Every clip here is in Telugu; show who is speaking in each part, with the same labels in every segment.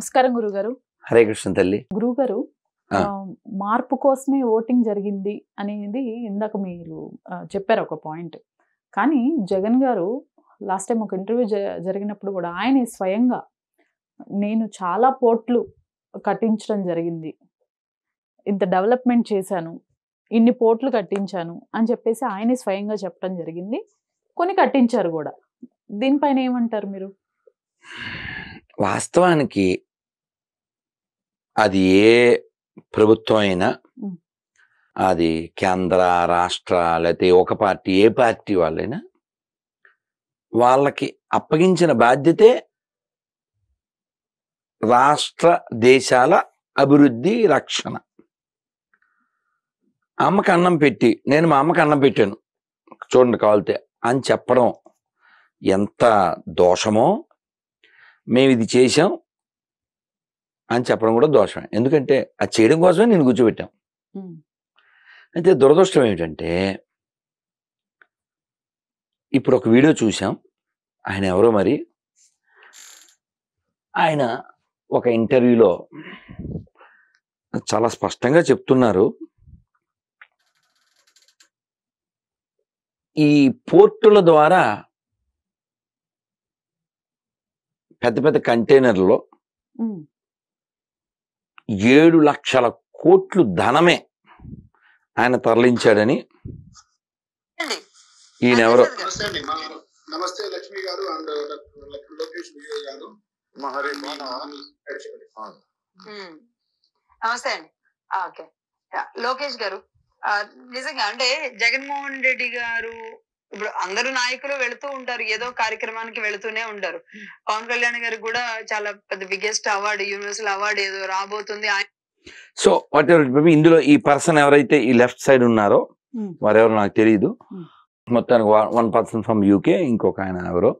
Speaker 1: నమస్కారం గురుగారు హరే కృష్ణ తల్లి గురుగారు మార్పు కోసమే ఓటింగ్ జరిగింది అనేది ఇందాక మీరు చెప్పారు ఒక పాయింట్ కానీ జగన్ గారు లాస్ట్ టైం ఒక ఇంటర్వ్యూ జరిగినప్పుడు కూడా ఆయన స్వయంగా నేను చాలా పోట్లు కట్టించడం జరిగింది ఇంత డెవలప్మెంట్ చేశాను ఇన్ని పోట్లు కట్టించాను అని చెప్పేసి ఆయనే స్వయంగా చెప్పడం జరిగింది కొన్ని కట్టించారు కూడా దీనిపైన ఏమంటారు మీరు వాస్తవానికి అది ఏ ప్రభుత్వం అయినా అది కేంద్ర రాష్ట్ర లేకపోతే ఒక పార్టీ ఏ పార్టీ వాళ్ళైనా వాళ్ళకి అప్పగించిన బాధ్యతే రాష్ట్ర దేశాల అభివృద్ధి రక్షణ అమ్మకి అన్నం పెట్టి నేను మా అమ్మకి అన్నం పెట్టాను చూడండి కావాలితే అని చెప్పడం ఎంత దోషమో మేము ఇది చేసాం అని చెప్పడం కూడా దోషమే ఎందుకంటే అది చేయడం కోసమే నేను కూర్చోబెట్టాం అయితే దురదృష్టం ఏమిటంటే ఇప్పుడు ఒక వీడియో చూసాం ఆయన ఎవరో మరి ఆయన ఒక ఇంటర్వ్యూలో చాలా స్పష్టంగా చెప్తున్నారు ఈ పోర్టుల ద్వారా పెద్ద పెద్ద కంటైనర్లో ఏడు లక్షల కోట్లు ధనమే ఆయన తరలించాడని ఈయన నమస్తే లక్ష్మి గారు నమస్తే అండి ఓకే లోకేష్ గారు నిజంగా అంటే జగన్మోహన్ రెడ్డి గారు ఇప్పుడు అందరు నాయకులు వెళుతూ ఉంటారు ఏదో కార్యక్రమానికి వెళుతూనే ఉంటారు పవన్ కళ్యాణ్ గారు కూడా చాలా పెద్ద బిగ్గెస్ట్ అవార్డు యూనివర్సల్ అవార్డు ఏదో రాబోతుంది సో వాట్ ఎవర్ ఇందులో ఈ పర్సన్ ఎవరైతే ఈ లెఫ్ట్ సైడ్ ఉన్నారో hmm. వారెవరో నాకు తెలియదు hmm. మొత్తానికి వన్ పర్సన్ ఫ్రమ్ యూకే ఇంకొక ఆయన ఎవరో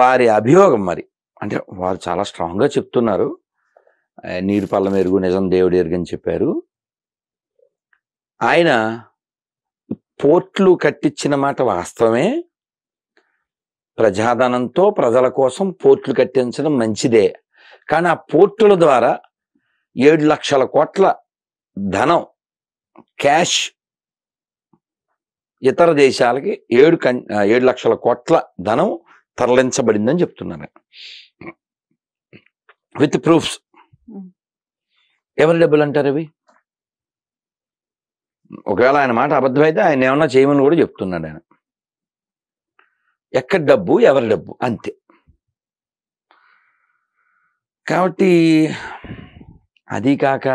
Speaker 1: వారి అభియోగం మరి అంటే వారు చాలా స్ట్రాంగ్ గా చెప్తున్నారు నీరు పళ్ళ ఎరుగు నిజం దేవుడు ఎరుగని చెప్పారు ఆయన పోర్ట్లు కట్టించిన మాట వాస్తవమే ప్రజాధనంతో ప్రజల కోసం పోర్ట్లు కట్టించడం మంచిదే కానీ ఆ పోర్టుల ద్వారా ఏడు లక్షల కోట్ల ధనం క్యాష్ ఇతర దేశాలకి ఏడు కం ఏడు లక్షల కోట్ల ధనం తరలించబడిందని చెప్తున్నాను విత్ ప్రూఫ్స్ ఎవరి డబ్బులు అంటారు అవి ఒకవేళ ఆయన మాట అబద్ధమైతే ఆయన ఏమన్నా చేయమని కూడా చెప్తున్నాడు ఆయన ఎక్కడ డబ్బు ఎవరి డబ్బు అంతే కాబట్టి అది కాక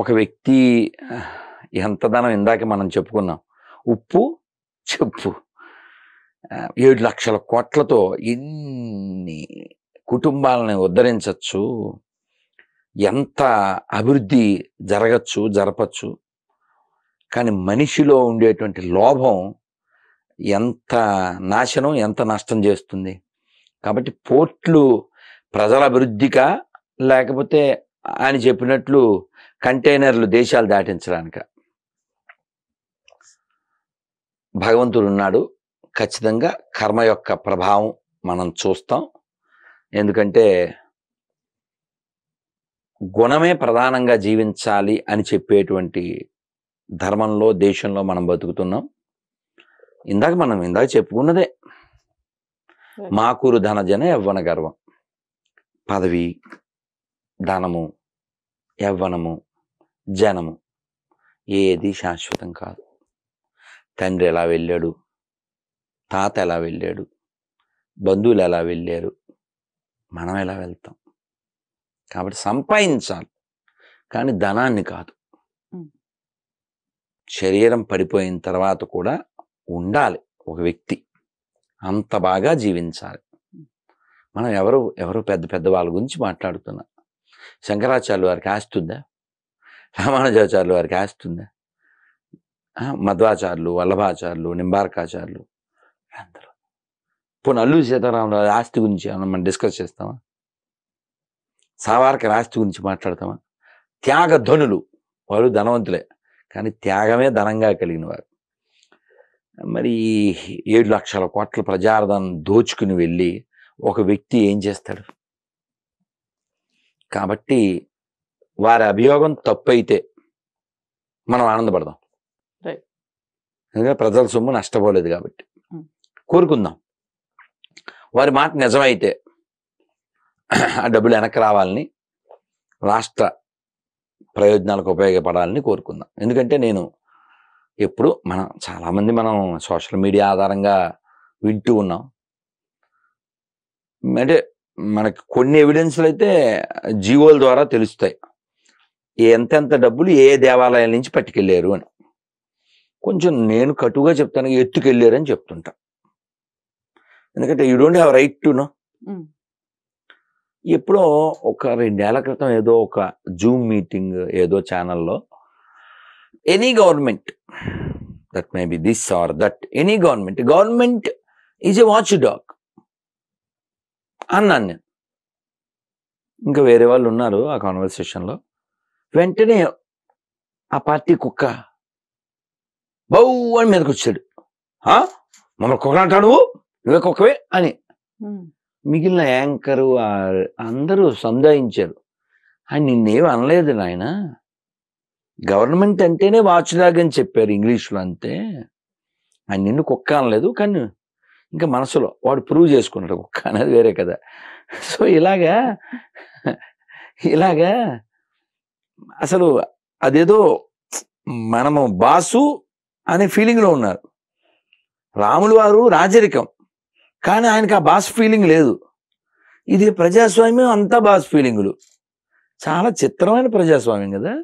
Speaker 1: ఒక వ్యక్తి ఎంత ధనం ఇందాక మనం చెప్పుకున్నాం ఉప్పు చెప్పు ఏడు లక్షల కోట్లతో ఎన్ని కుటుంబాలని ఉద్ధరించవచ్చు ఎంత అభివృద్ధి జరగచ్చు జరపచ్చు కానీ మనిషిలో ఉండేటువంటి లోభం ఎంత నాశనం ఎంత నష్టం చేస్తుంది కాబట్టి పోర్ట్లు ప్రజల అభివృద్ధికా లేకపోతే ఆయన చెప్పినట్లు కంటైనర్లు దేశాలు దాటించడానిక భగవంతుడు ఉన్నాడు ఖచ్చితంగా కర్మ యొక్క ప్రభావం మనం చూస్తాం ఎందుకంటే గుణమే ప్రధానంగా జీవించాలి అని చెప్పేటువంటి ధర్మంలో దేశంలో మనం బతుకుతున్నాం ఇందాక మనం ఇందాక చెప్పుకున్నదే మాకూరు ధనజన యవ్వన గర్వం పదవి ధనము యవ్వనము జనము ఏది శాశ్వతం కాదు తండ్రి ఎలా వెళ్ళాడు తాత ఎలా వెళ్ళాడు బంధువులు ఎలా వెళ్ళారు మనం ఎలా వెళ్తాం కాబట్టి సంపాదించాలి కానీ ధనాన్ని కాదు శరీరం పడిపోయిన తర్వాత కూడా ఉండాలి ఒక వ్యక్తి అంత బాగా జీవించాలి మనం ఎవరు ఎవరు పెద్ద పెద్ద వాళ్ళ గురించి మాట్లాడుతున్నా శంకరాచార్యులు వారికి ఆస్తుందా రామానుజాచార్యులు వారికి ఆస్తుందా మధ్వాచార్యులు వల్లభాచార్యులు నింబార్కాచార్యులు అందరూ పోనీ అల్లు సీతారాములు ఆస్తి గురించి మనం డిస్కస్ చేస్తామా సావార్క రాశి గురించి మాట్లాడతామా త్యాగ ధనులు వాళ్ళు ధనవంతులే కానీ త్యాగమే ధనంగా కలిగిన వారు మరి ఏడు లక్షల కోట్ల ప్రజార్థం దోచుకుని వెళ్ళి ఒక వ్యక్తి ఏం చేస్తాడు కాబట్టి వారి అభియోగం తప్పైతే మనం ఆనందపడదాం ఎందుకంటే ప్రజల సొమ్ము నష్టపోలేదు కాబట్టి కోరుకుందాం వారి మాట నిజమైతే ఆ డబ్బులు వెనక్కి రావాలని రాష్ట్ర ప్రయోజనాలకు ఉపయోగపడాలని కోరుకుందాం ఎందుకంటే నేను ఎప్పుడు మనం చాలామంది మనం సోషల్ మీడియా ఆధారంగా వింటూ ఉన్నాం అంటే మనకి కొన్ని ఎవిడెన్స్లు అయితే జీవోల ద్వారా తెలుస్తాయి ఎంతెంత డబ్బులు ఏ దేవాలయాల నుంచి పట్టుకెళ్ళారు అని కొంచెం నేను కటుగా చెప్తాను ఎత్తుకెళ్ళారని చెప్తుంటా ఎందుకంటే you don't have right to know ఎప్పుడో ఒక రెండేళ్ల క్రితం ఏదో ఒక జూమ్ మీటింగ్ ఏదో ఛానల్లో any government that may be this or that any government government is a watch dog అన్నాను నేను ఇంకా వేరే వాళ్ళు ఉన్నారు ఆ కాన్వర్సేషన్లో వెంటనే ఆ పార్టీ కుక్క బౌ అని మీదకి వచ్చాడు మమ్మల్ని కుక్క అంటాడు నువ్వే కుక్కవే అని మిగిలిన యాంకరు అందరూ సందాయించారు ఆయన నిన్నేం అనలేదు నాయన గవర్నమెంట్ అంటేనే వాచ్డాగ్ అని చెప్పారు ఇంగ్లీష్లో అంతే ఆయన నిన్ను కుక్క అనలేదు కానీ ఇంకా మనసులో వాడు ప్రూవ్ చేసుకున్నాడు కుక్క అనేది వేరే కదా సో ఇలాగా ఇలాగా అసలు అదేదో మనము బాసు అనే ఫీలింగ్లో ఉన్నారు రాములు వారు రాజరికం కానీ ఆయనకి ఆ బాస్ ఫీలింగ్ లేదు ఇది ప్రజాస్వామ్యం అంతా బాస్ ఫీలింగులు చాలా చిత్రమైన ప్రజాస్వామ్యం కదా